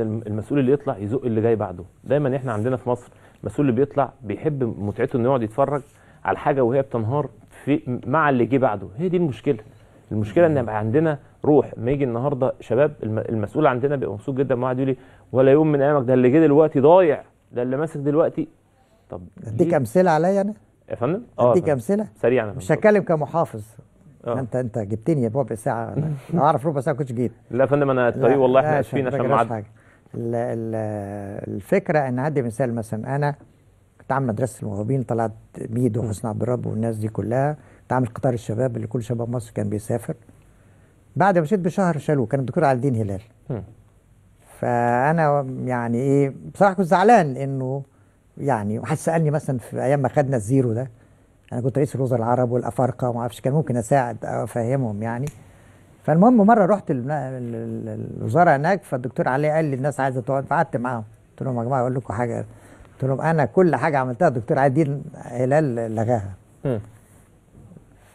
المسؤول اللي يطلع يزق اللي جاي بعده دايما احنا عندنا في مصر المسؤول اللي بيطلع بيحب متعته انه يقعد يتفرج على الحاجه وهي بتنهار في مع اللي جه بعده هي دي المشكله المشكله ان يبقى عندنا روح ما يجي النهارده شباب المسؤول عندنا بيبقى مبسوط جدا ما يقول لي ولا يوم من ايامك ده اللي جه دلوقتي ضايع ده اللي ماسك دلوقتي طب اديك امثله عليا انا يا فندم اه اديك امثله سريعا مش هتكلم كمحافظ أوه. انت انت جبتني يا بابا ساعه انا اعرف ربع ساعه كنتش جيت لا يا فندم انا الطريق والله احنا اسفين عشان ما حاجه الفكره ان هدي مثال مثلا انا كنت عامل مدرسه الموهوبين طلعت ميد وحسن عبد الرب والناس دي كلها كنت عامل قطار الشباب اللي كل شباب مصر كان بيسافر بعد ما مشيت بشهر شالوه كان الدكتور علي الدين هلال فانا يعني ايه بصراحه كنت زعلان انه يعني وحد سالني مثلا في ايام ما خدنا الزيرو ده انا كنت رئيس الوزراء العرب والافارقه وما اعرفش كان ممكن اساعد افهمهم يعني فالمهم مره رحت الوزاره هناك فالدكتور علي قال لي الناس عايزه تقعد فقعدت معاهم قلت لهم يا جماعه اقول لكم حاجه قلت لهم انا كل حاجه عملتها الدكتور عادل هلال لغاها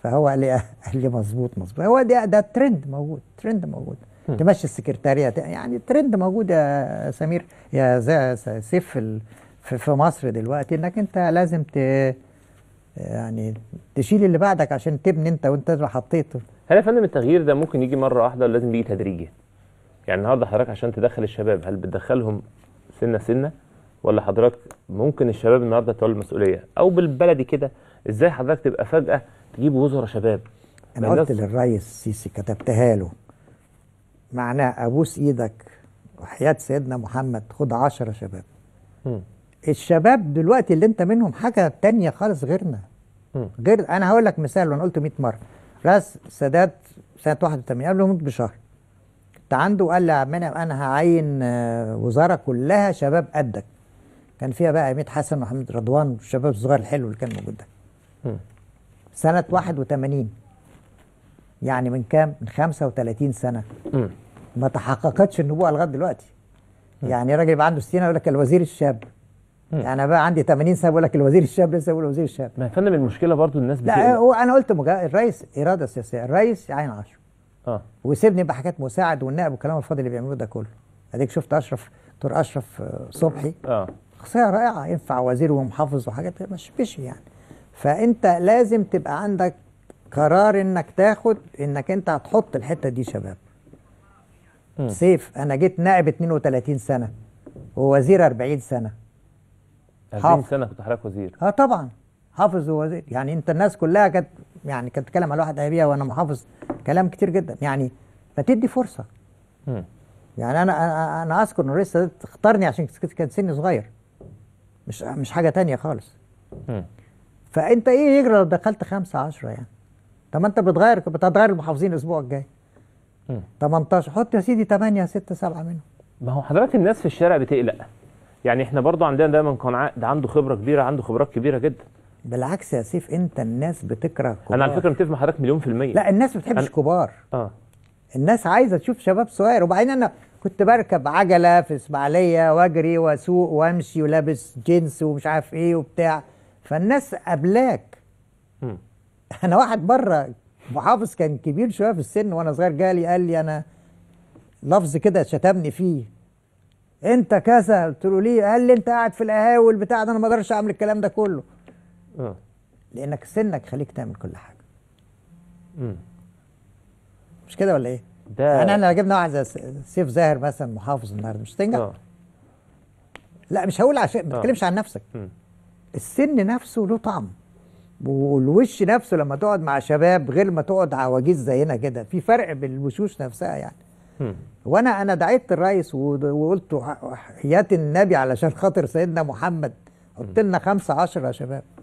فهو قال لي قال لي مظبوط مظبوط هو ده ده ترند موجود ترند موجود تمشي السكرتاريه يعني ترند موجود يا سمير يا سيف في مصر دلوقتي انك انت لازم ت يعني تشيل اللي بعدك عشان تبني انت وانت حطيته هل يا فندم التغيير ده ممكن يجي مره واحده ولا لازم يجي تدريجي؟ يعني النهارده حضرتك عشان تدخل الشباب هل بتدخلهم سنه سنه ولا حضرتك ممكن الشباب النهارده تولي المسؤوليه او بالبلدي كده ازاي حضرتك تبقى فجاه تجيب وزراء شباب؟ انا قلت للريس السيسي كتبتها له معناه ابوس ايدك وحياه سيدنا محمد خد عشرة شباب. م. الشباب دلوقتي اللي انت منهم حاجه تانية خالص غيرنا. م. غير انا هقول لك مثال وانا قلته 100 مره رأس السادات سنة 81 قبل يموت بشهر عنده وقال عمنا أنا هعين آه، وزارة كلها شباب قدك كان فيها بقى عماد حسن وحمد رضوان والشباب الصغير الحلو اللي كان موجود ده سنة 81 يعني من كام؟ من 35 سنة ما تحققتش النبوءة لغاية دلوقتي يعني راجل يبقى عنده 60 يقول لك الوزير الشاب يعني انا بقى عندي 80 سنه بقول لك الوزير الشاب لسه بقول الوزير الشاب ما يا فندم المشكله برضو الناس لا هو انا قلت مجا... الرئيس اراده سياسيه الرئيس عين عشر اه وسيبني بقى حاجات مساعد والنائب والكلام الفاضي اللي بيعملوه ده كله اديك شفت اشرف دكتور اشرف آه، صبحي اه شخصيه رائعه ينفع وزير ومحافظ وحاجات مش بشي يعني فانت لازم تبقى عندك قرار انك تاخد انك انت هتحط الحته دي شباب م. سيف انا جيت نائب 32 سنه ووزير 40 سنه 20 سنه كنت حضرتك وزير اه طبعا حافظ ووزير يعني انت الناس كلها كانت يعني كانت تتكلم على واحد ابيها وانا محافظ كلام كتير جدا يعني فتدي فرصه م. يعني انا انا اذكر ان الرئيس اختارني عشان كان سني صغير مش مش حاجه تانية خالص م. فانت ايه يجرى لو دخلت خمسة عشرة يعني طب ما انت بتغير بتغير المحافظين الاسبوع الجاي 18 حط يا سيدي 8 6 7 منهم ما هو حضرتك الناس في الشارع بتقلق يعني احنا برضه عندنا دايما قناعه ده عنده خبره كبيره عنده خبرات كبيره جدا بالعكس يا سيف انت الناس بتكره الكبار انا على فكره متفق مع حضرتك مليون في الميه لا الناس ما بتحبش أنا... كبار اه الناس عايزه تشوف شباب صغير وبعدين انا كنت بركب عجله في اسماعيليه واجري واسوق وامشي ولابس جينز ومش عارف ايه وبتاع فالناس قبلاك انا واحد بره محافظ كان كبير شويه في السن وانا صغير جالي قال لي انا لفظ كده شتمني فيه انت كذا قلت له ليه قال لي انت قاعد في القهاوي والبتاع ده انا ما اقدرش اعمل الكلام ده كله اه لانك سنك خليك تعمل كل حاجه مش كده ولا ايه ده يعني انا انا لو جبنا واحد زي سيف زاهر مثلا محافظ النهارده مش تنجح آه. لا مش هقول عشان ما تتكلمش آه. عن نفسك م. السن نفسه له طعم والوش نفسه لما تقعد مع شباب غير ما تقعد عواجيز زينا كده في فرق بالوشوش نفسها يعني م. وانا انا دعيت الرئيس وقلت حياة النبي علشان خاطر سيدنا محمد حط لنا خمسة عشر يا شباب